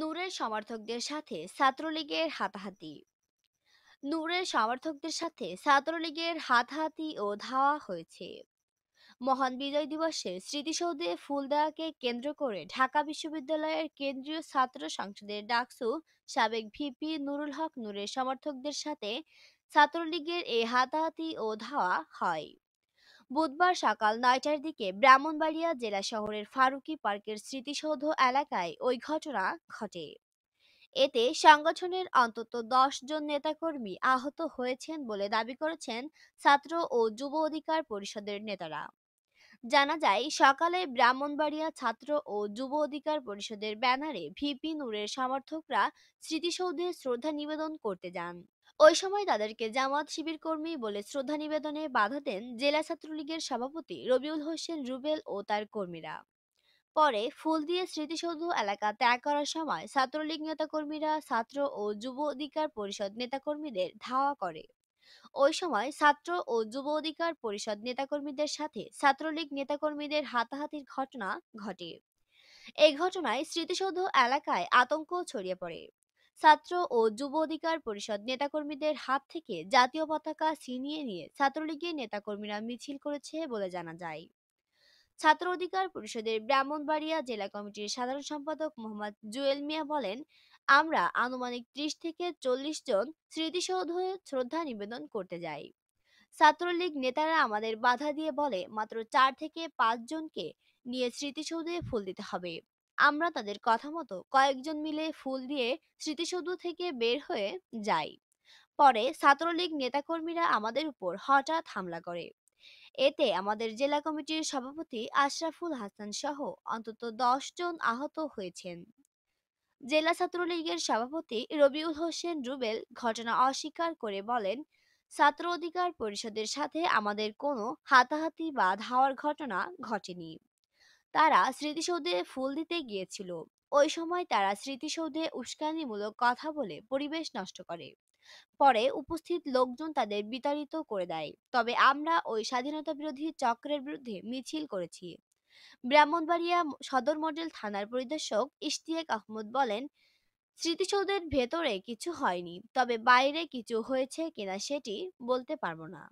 নূরের সমর্থকদের সাথে ছাত্রলীগের হাতাহাতি নূরের সমর্থকদের সাথে ছাত্রলীগের হাতাহাতি ও ধাওয়া হয়েছে মহান বিজয় দিবসে স্মৃতিসৌধে ফুল দেওয়াকে কেন্দ্র করে ঢাকা বিশ্ববিদ্যালয়ের কেন্দ্রীয় ছাত্র সংসদের ডাকসু সাবেক ভিপি নুরুল হক নূরের সমর্থকদের সাথে ছাত্রলীগের এই হাতাহাতি ও ধাওয়া হয় বুধবার সকাল নয়টার দিকে ব্রাহ্মণবাড়িয়া জেলা শহরের ফারুকি পার্কের স্মৃতিসৌধ এলাকায় ওই ঘটনা ঘটে এতে সংগঠনের অন্তত দশ জন নেতাকর্মী আহত হয়েছেন বলে দাবি করেছেন ছাত্র ও যুব অধিকার পরিষদের নেতারা জানা যায় সকালে ব্রাহ্মণবাড়িয়া ছাত্র ও যুব অধিকার পরিষদের ব্যানারে ভিপি নূরের সমর্থকরা স্মৃতিসৌধে শ্রদ্ধা নিবেদন করতে যান ওই সময় তাদেরকে জামাত শিবির কর্মী বলে শ্রদ্ধা নিবেদনে বাধা দেন জেলা ছাত্রলীগের সভাপতি রবিউল হোসেন রুবেল ও তার কর্মীরা পরে ফুল দিয়ে স্মৃতিসৌধ এলাকা ত্যাগ করার সময় ছাত্রলীগ নেতাকর্মীরা ছাত্র ও যুব অধিকার পরিষদ নেতাকর্মীদের ধাওয়া করে ওই সময় ছাত্র ও যুব অধিকার পরিষদ নেতাকর্মীদের সাথে ছাত্রলীগ নেতাকর্মীদের হাতাহাতির ঘটনা ঘটে এই ঘটনায় স্মৃতিসৌধ এলাকায় আতঙ্ক ছড়িয়ে পড়ে ছাত্র ও যুব অধিকার পরিষদ নেতাকর্মীদের হাত থেকে জাতীয় পতাকা ছিনিয়ে নিয়ে ছাত্রলীগের নেতাকর্মীরা মিছিল করেছে বলে জানা যায় ছাত্র অধিকার পরিষদের ব্রাহ্মণবাড়িয়া জেলা কমিটির সাধারণ সম্পাদক মোহাম্মদ জুয়েল মিয়া বলেন আমরা আনুমানিক ত্রিশ থেকে চল্লিশ জন স্মৃতিসৌধ শ্রদ্ধা নিবেদন করতে যাই ছাত্রলীগ নেতারা আমাদের বাধা দিয়ে বলে মাত্র চার থেকে পাঁচ জনকে নিয়ে স্মৃতিসৌধে ফুল দিতে হবে আমরা তাদের কথা মতো কয়েকজন মিলে ফুল দিয়ে স্মৃতিসৌধ থেকে বের হয়ে যাই পরে ছাত্রলীগ নেতাকর্মীরা আমাদের উপর হঠাৎ হামলা করে এতে আমাদের জেলা কমিটির সভাপতি আশরাফুল হাসান সহ অন্তত দশ জন আহত হয়েছেন জেলা ছাত্রলীগের সভাপতি রবিউল হোসেন রুবেল ঘটনা অস্বীকার করে বলেন ছাত্র অধিকার পরিষদের সাথে আমাদের কোনো হাতাহাতি বা ধাওয়ার ঘটনা ঘটেনি তারা স্মৃতিসৌধে ফুল দিতে গিয়েছিল ওই সময় তারা স্মৃতিসৌধে উস্কানিমূলক কথা বলে পরিবেশ নষ্ট করে পরে উপস্থিত লোকজন তাদের বিতাড়িত করে দেয় তবে আমরা ওই স্বাধীনতা বিরোধী চক্রের বিরুদ্ধে মিছিল করেছি ব্রাহ্মণবাড়িয়া সদর মডেল থানার পরিদর্শক ইশতিয়াক আহমদ বলেন স্মৃতিসৌধের ভেতরে কিছু হয়নি তবে বাইরে কিছু হয়েছে কিনা সেটি বলতে পারবো না